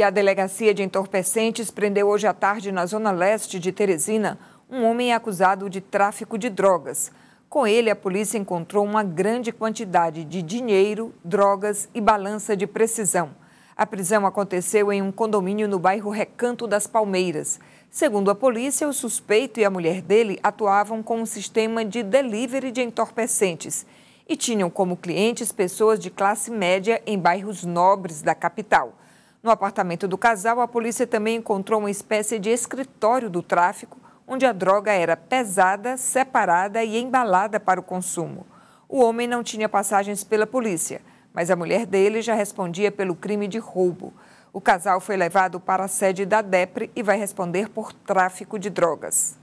E a Delegacia de Entorpecentes prendeu hoje à tarde, na zona leste de Teresina, um homem acusado de tráfico de drogas. Com ele, a polícia encontrou uma grande quantidade de dinheiro, drogas e balança de precisão. A prisão aconteceu em um condomínio no bairro Recanto das Palmeiras. Segundo a polícia, o suspeito e a mulher dele atuavam com um sistema de delivery de entorpecentes e tinham como clientes pessoas de classe média em bairros nobres da capital. No apartamento do casal, a polícia também encontrou uma espécie de escritório do tráfico, onde a droga era pesada, separada e embalada para o consumo. O homem não tinha passagens pela polícia, mas a mulher dele já respondia pelo crime de roubo. O casal foi levado para a sede da DEPRE e vai responder por tráfico de drogas.